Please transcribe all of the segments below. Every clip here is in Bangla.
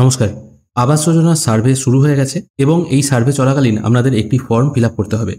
নমস্কার আবাস যোজনার সার্ভে শুরু হয়ে গেছে এবং এই সার্ভে চলাকালীন আপনাদের একটি ফর্ম ফিল করতে হবে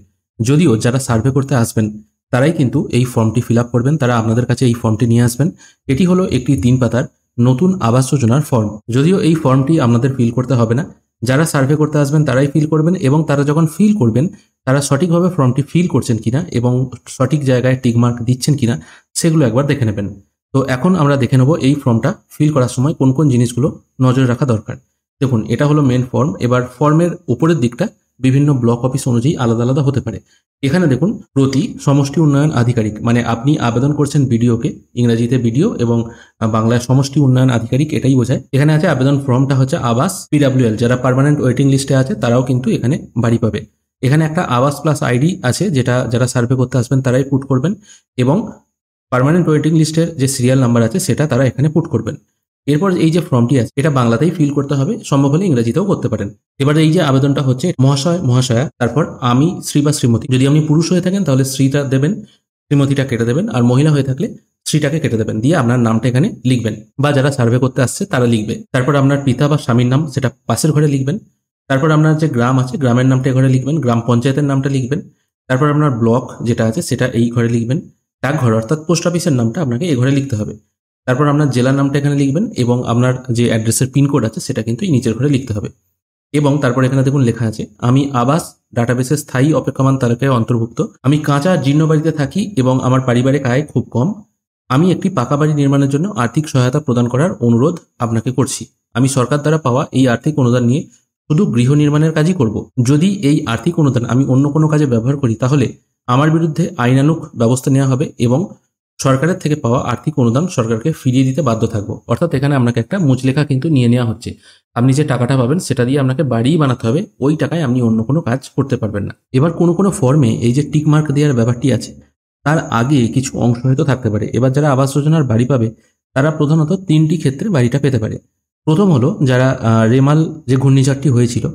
যদিও যারা সার্ভে করতে আসবেন তারাই কিন্তু এই ফর্মটি ফিল করবেন তারা আপনাদের কাছে এই ফর্মটি নিয়ে আসবেন এটি হলো একটি তিন পাতার নতুন আবাস যোজনার ফর্ম যদিও এই ফর্মটি আপনাদের ফিল করতে হবে না যারা সার্ভে করতে আসবেন তারাই ফিল করবেন এবং তারা যখন ফিল করবেন তারা সঠিকভাবে ফর্মটি ফিল করছেন কিনা এবং সঠিক জায়গায় টিকমার্ক দিচ্ছেন কিনা সেগুলো একবার দেখে নেবেন তো এখন আমরা দেখে নেব এই ফর্মটা ফিল করার সময় কোন কোন জিনিসগুলো নজরে রাখা দরকার দেখুন এটা হলো মেন ফর্ম এবার ফর্মের উপরের দিকটা বিভিন্ন ব্লক অফিস অনুযায়ী আলাদা আলাদা হতে পারে এখানে দেখুন প্রতি সমষ্টি উন্নয়ন আধিকারিক মানে আপনি আবেদন করছেন বিডিওকে ইংরাজিতে বিডিও এবং বাংলায় সমষ্টি উন্নয়ন আধিকারিক এটাই বোঝায় এখানে আছে আবেদন ফর্মটা হচ্ছে আবাস পিডাব্লিউএল যারা পারমানেন্ট ওয়েটিং লিস্টে আছে তারাও কিন্তু এখানে বাড়ি পাবে এখানে একটা আবাস প্লাস আইডি আছে যেটা যারা সার্ভে করতে আসবেন তারাই পুট করবেন এবং পারমানেন্ট ওয়েটিং লিস্টের যে সিরিয়াল নাম্বার আছে সেটা তারা এখানে পুট করবেন এরপর এই যে ফর্মটি আছে এটা বাংলাতেই ফিল করতে হবে সম্ভব হলে ইংরেজিতেও করতে পারেন এবার এই যে আবেদনটা হচ্ছে মহাশয় মহাশয়া তারপর আমি শ্রী বা শ্রীমতী যদি আপনি পুরুষ হয়ে থাকেন তাহলে শ্রীটা দেবেন শ্রীমতীটা কেটে দেবেন আর মহিলা হয়ে থাকলে শ্রীটাকে কেটে দেবেন দিয়ে আপনার নামটা এখানে লিখবেন বা যারা সার্ভে করতে আসছে তারা লিখবে তারপর আপনার পিতা বা স্বামীর নাম সেটা পাশের ঘরে লিখবেন তারপর আপনার যে গ্রাম আছে গ্রামের নামটা ঘরে লিখবেন গ্রাম পঞ্চায়েতের নামটা লিখবেন তারপর আপনার ব্লক যেটা আছে সেটা এই ঘরে লিখবেন ডাকঘর অর্থাৎ পোস্ট অফিসের নামটা আপনাকে এ ঘরে লিখতে হবে তারপর আপনার জেলার নামটা এখানে লিখবেন এবং আপনার যে অ্যাড্রেসের পিনকোড আছে সেটা কিন্তু এই নিচের ঘরে লিখতে হবে এবং তারপর এখানে দেখুন লেখা আছে আমি আবাস ডাটাবেসের স্থায়ী অপেক্ষমান তালিকায় অন্তর্ভুক্ত আমি কাঁচা জীর্ণ বাড়িতে থাকি এবং আমার পারিবারিক আয় খুব কম আমি একটি পাকা বাড়ি নির্মাণের জন্য আর্থিক সহায়তা প্রদান করার অনুরোধ আপনাকে করছি আমি সরকার দ্বারা পাওয়া এই আর্থিক অনুদান নিয়ে শুধু গৃহ নির্মাণের কাজই করব যদি এই আর্থিক অনুদান আমি অন্য কোনো কাজে ব্যবহার করি তাহলে আমার বিরুদ্ধে আইনানুক ব্যবস্থা নেওয়া হবে এবং সরকারের থেকে পাওয়া আর্থিক অনুদান সরকারকে ফিরিয়ে দিতে বাধ্য থাকবো অর্থাৎ এখানে আপনাকে একটা মুচলেখা কিন্তু নিয়ে নেওয়া হচ্ছে আপনি যে টাকাটা পাবেন সেটা দিয়ে আপনাকে বাড়িই বানাতে হবে ওই টাকায় আপনি অন্য কোনো কাজ করতে পারবেন না এবার কোনো কোনো ফর্মে এই যে টিকমার্ক দেওয়ার ব্যাপারটি আছে তার আগে কিছু অংশ হয়তো থাকতে পারে এবার যারা আবাস যোজনার বাড়ি পাবে তারা প্রধানত তিনটি ক্ষেত্রে বাড়িটা পেতে পারে প্রথম হলো যারা রেমাল যে ঘূর্ণিঝড়টি হয়েছিল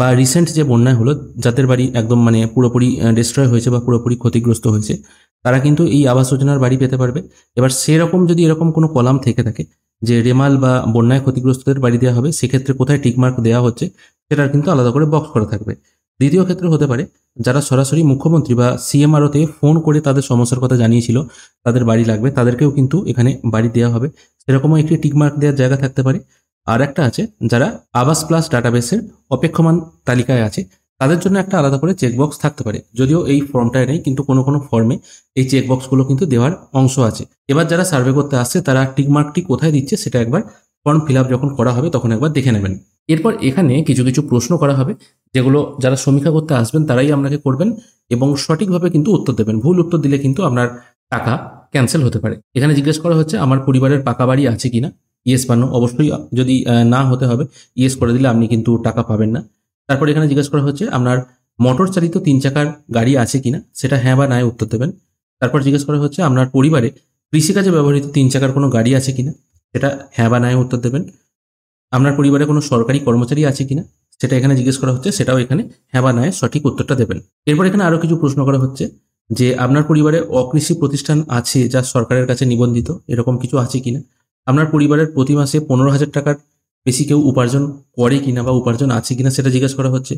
বা রিসেন্ট যে বন্যায় হলো যাদের বাড়ি একদম মানে পুরোপুরি ডিস্ট্রয় হয়েছে বা পুরোপুরি ক্ষতিগ্রস্ত হয়েছে তারা কিন্তু এই আবাস যোজনার বাড়ি পেতে পারবে এবার সেরকম যদি এরকম কোনো কলাম থেকে থাকে যে রেমাল বা বন্যায় ক্ষতিগ্রস্তদের বাড়ি দেওয়া হবে সেক্ষেত্রে কোথায় টিকমার্ক দেওয়া হচ্ছে সেটার কিন্তু আলাদা করে বক্স করা থাকবে দ্বিতীয় ক্ষেত্রে হতে পারে যারা সরাসরি মুখ্যমন্ত্রী বা সিএমআরওতে ফোন করে তাদের সমস্যার কথা জানিয়েছিল তাদের বাড়ি লাগবে তাদেরকেও কিন্তু এখানে বাড়ি দেওয়া হবে সেরকমও একটি টিকমার্ক দেওয়ার জায়গা থাকতে পারে আর একটা আছে যারা আবাস প্লাস ডাটাবেসের অপেক্ষমান তালিকায় আছে তাদের জন্য একটা আলাদা করে চেকবক্স থাকতে পারে যদিও এই ফর্মটায় নেই কিন্তু কোনো কোনো ফর্মে এই চেকবক্সগুলো কিন্তু দেওয়ার অংশ আছে এবার যারা সার্ভে করতে আসছে তারা টিকমার্কটি কোথায় দিচ্ছে সেটা একবার ফর্ম ফিল যখন করা হবে তখন একবার দেখে নেবেন এরপর এখানে কিছু কিছু প্রশ্ন করা হবে যেগুলো যারা সমীক্ষা করতে আসবেন তারাই আপনাকে করবেন এবং সঠিকভাবে কিন্তু উত্তর দেবেন ভুল উত্তর দিলে কিন্তু আপনার টাকা ক্যান্সেল হতে পারে এখানে জিজ্ঞেস করা হচ্ছে আমার পরিবারের পাকা বাড়ি আছে কিনা ইয়েস পান অবশ্যই যদি না হতে হবে ইয়েস করে দিলে আপনি কিন্তু টাকা পাবেন না তারপর এখানে জিজ্ঞেস করা হচ্ছে আপনার মোটর চালিত তিন চাকার গাড়ি আছে কিনা সেটা হ্যাঁ বা নায় উত্তর দেবেন তারপর জিজ্ঞেস করা হচ্ছে আপনার পরিবারে কৃষিকাজে ব্যবহৃত তিন চাকার কোনো গাড়ি আছে কিনা সেটা হ্যাঁ বা নায় উত্তর দেবেন আপনার পরিবারে কোনো সরকারি কর্মচারী আছে কিনা সেটা এখানে জিজ্ঞেস করা হচ্ছে সেটাও এখানে হ্যাঁ বা নয় সঠিক উত্তরটা দেবেন এরপর এখানে আরও কিছু প্রশ্ন করা হচ্ছে যে আপনার পরিবারে অকৃষি প্রতিষ্ঠান আছে যা সরকারের কাছে নিবন্ধিত এরকম কিছু আছে কিনা আপনার পরিবারের প্রতি মাসে পনেরো হাজার টাকার বেশি কেউ উপার্জন করে কিনা বা উপার্জন আছে কিনা সেটা জিজ্ঞেস করা হচ্ছে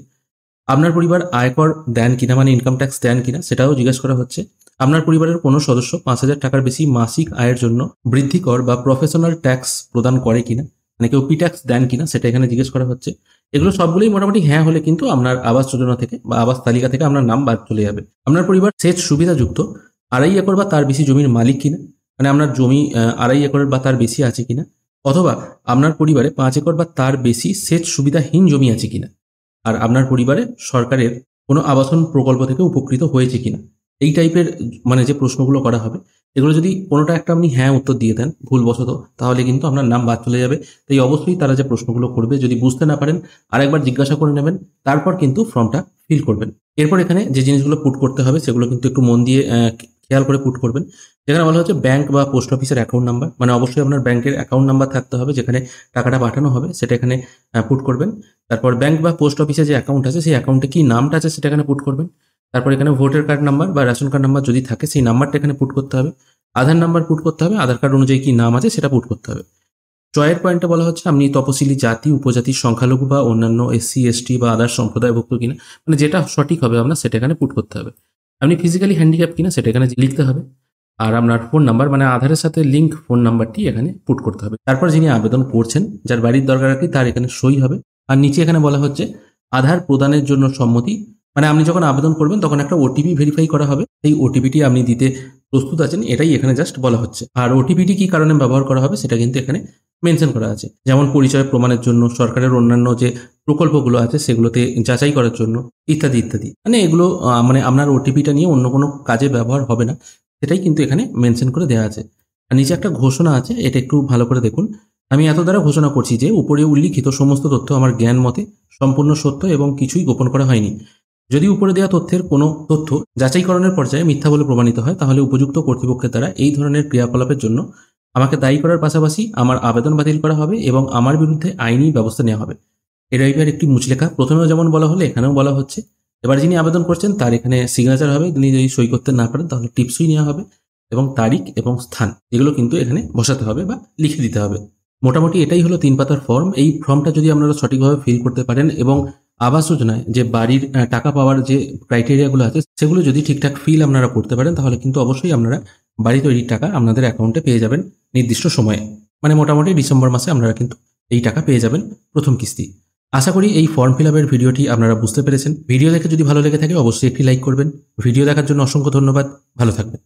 আপনার পরিবার আয়কর দেন কিনা মানে ইনকাম ট্যাক্স দেন কিনা সেটাও জিজ্ঞেস করা হচ্ছে আপনার পরিবারের কোনো সদস্য পাঁচ হাজার টাকার বেশি মাসিক আয়ের জন্য বৃদ্ধি কর বা প্রফেশনাল ট্যাক্স প্রদান করে কিনা মানে কেউ পি ট্যাক্স দেন কিনা সেটা এখানে জিজ্ঞেস করা হচ্ছে এগুলো সবগুলোই মোটামুটি হ্যাঁ হলে কিন্তু আপনার আবাস যোজনা থেকে বা আবাস তালিকা থেকে আপনার নাম বাদ চলে যাবে আপনার পরিবার সেচ সুবিধাযুক্ত আড়াই একর বা তার বেশি জমির মালিক কিনা মানে আপনার জমি আড়াই একরের বা তার বেশি আছে কিনা অথবা আপনার পরিবারে পাঁচ একর বা তার বেশি সেচ সুবিধাহীন জমি আছে কিনা আর আপনার পরিবারে সরকারের কোনো আবাসন প্রকল্প থেকে উপকৃত হয়েছে কিনা এই টাইপের মানে যে প্রশ্নগুলো করা হবে এগুলো যদি কোনোটা একটা আপনি হ্যাঁ উত্তর দিয়ে দেন ভুলবশত তাহলে কিন্তু আপনার নাম বাদ চলে যাবে তাই অবশ্যই তারা যে প্রশ্নগুলো করবে যদি বুঝতে না পারেন আর একবার জিজ্ঞাসা করে নেবেন তারপর কিন্তু ফর্মটা ফিল করবেন এরপর এখানে যে জিনিসগুলো পুট করতে হবে সেগুলো কিন্তু একটু মন দিয়ে খেয়াল করে পুট করবেন যেখানে বলা হচ্ছে ব্যাংক বা পোস্ট অফিসের অ্যাকাউন্ট নাম্বার মানে অবশ্যই আপনার ব্যাংকের অ্যাকাউন্ট নাম্বার থাকতে হবে যেখানে টাকাটা পাঠানো হবে সেটা এখানে পুট করবেন তারপর ব্যাংক বা পোস্ট অফিসে যে অ্যাকাউন্ট আছে সেই অ্যাকাউন্টে কি নামটা আছে সেটা এখানে পুট করবেন তারপর এখানে ভোটার কার্ড নাম্বার বা রেশন কার্ড নাম্বার যদি থাকে সেই নাম্বারটা এখানে পুট করতে হবে আধার নাম্বার পুট করতে হবে আধার কার্ড অনুযায়ী কি নাম আছে সেটা পুট করতে হবে চয়ের পয়েন্টে বলা হচ্ছে আপনি তপশিলি জাতি উপজাতি সংখ্যালঘু বা অন্যান্য এসসি এসটি বা আদার সম্প্রদায়ভুক্ত কিনা মানে যেটা সঠিক হবে আপনার সেটা এখানে পুট করতে হবে আপনি ফিজিক্যালি হ্যান্ডিক্যাপ কিনা সেটা এখানে লিখতে হবে আর আপনার ফোন নাম্বার মানে আধারের সাথে লিঙ্ক ফোন নাম্বারটি এখানে পুট করতে হবে তারপর যিনি আবেদন করছেন যার বাড়ির দরকার আর কি তার এখানে সই হবে আর নিচে এখানে বলা হচ্ছে আধার প্রদানের জন্য সম্মতি মানে আপনি যখন আবেদন করবেন তখন একটা ওটিপি ভেরিফাই করা হবে এই ওটিপিটি আপনি দিতে প্রস্তুত আছেন এটাই এখানে জাস্ট বলা হচ্ছে আর ওটিপিটি কি কারণে ব্যবহার করা হবে সেটা কিন্তু এখানে মেনশন করা আছে যেমন পরিচয় প্রমাণের জন্য সরকারের অন্যান্য যে প্রকল্পগুলো আছে সেগুলোতে যাচাই করার জন্য ইত্যাদি ইত্যাদি মানে এগুলো মানে আপনার ওটিপিটা নিয়ে অন্য কোনো কাজে ব্যবহার হবে না সেটাই কিন্তু এখানে মেনশন করে দেওয়া আছে আর নিচে একটা ঘোষণা আছে এটা একটু ভালো করে দেখুন আমি এত দ্বারা ঘোষণা করছি যে উপরে উল্লিখিত সমস্ত তথ্য আমার জ্ঞান মতে সম্পূর্ণ সত্য এবং কিছুই গোপন করা হয়নি যদি উপরে দেওয়া তথ্যের কোনো তথ্য যাচাইকরণের পর্যায়ে মিথ্যা বলে প্রমাণিত হয় তাহলে উপযুক্ত কর্তৃপক্ষের দ্বারা এই ধরনের ক্রিয়াকলাপের জন্য আমাকে দায়ী করার পাশাপাশি আমার আবেদন বাতিল করা হবে এবং আমার বিরুদ্ধে আইনি ব্যবস্থা নেওয়া হবে এবার একটি মুচলেখা প্রথমেও যেমন বলা হলে এখানেও বলা হচ্ছে এবার যিনি আবেদন করছেন তার এখানে সিগনেচার হবে তিনি যদি সই করতে না পারেন তাহলে টিপসই নেওয়া হবে এবং তারিখ এবং স্থান এগুলো কিন্তু এখানে বসাতে হবে বা লিখে দিতে হবে মোটামুটি এটাই হলো তিন পাতার ফর্ম এই ফর্মটা যদি আপনারা সঠিকভাবে ফিল করতে পারেন এবং আবাস যোজনায় যে বাড়ির টাকা পাওয়ার যে ক্রাইটেরিয়াগুলো আছে সেগুলো যদি ঠিকঠাক ফিল আপনারা করতে পারেন তাহলে কিন্তু অবশ্যই আপনারা বাড়ি তৈরির টাকা আপনাদের অ্যাকাউন্টে পেয়ে যাবেন নির্দিষ্ট সময়ে মানে মোটামুটি ডিসেম্বর মাসে আপনারা কিন্তু এই টাকা পেয়ে যাবেন প্রথম কিস্তি আশা করি এই ফর্ম ফিল আপের ভিডিওটি আপনারা বুঝতে পেরেছেন ভিডিও দেখে যদি ভালো লেগে থাকে অবশ্যই একটি লাইক করবেন ভিডিও দেখার জন্য অসংখ্য ধন্যবাদ ভালো থাকবেন